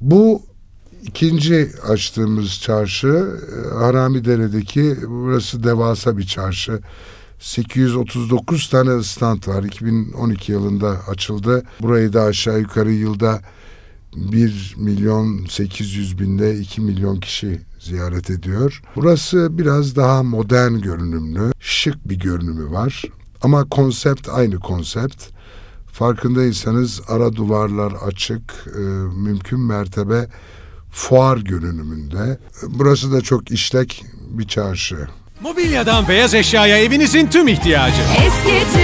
Bu ikinci açtığımız çarşı e, Harami Dere'deki burası devasa bir çarşı. 839 tane stand var. 2012 yılında açıldı. Burayı da aşağı yukarı yılda 1 milyon 800 binde 2 milyon kişi ziyaret ediyor. Burası biraz daha modern görünümlü, şık bir görünümü var. Ama konsept aynı konsept. Farkındaysanız ara duvarlar açık, e, mümkün mertebe fuar görünümünde. Burası da çok işlek bir çarşı. Mobilyadan beyaz eşyaya evinizin tüm ihtiyacı. Eski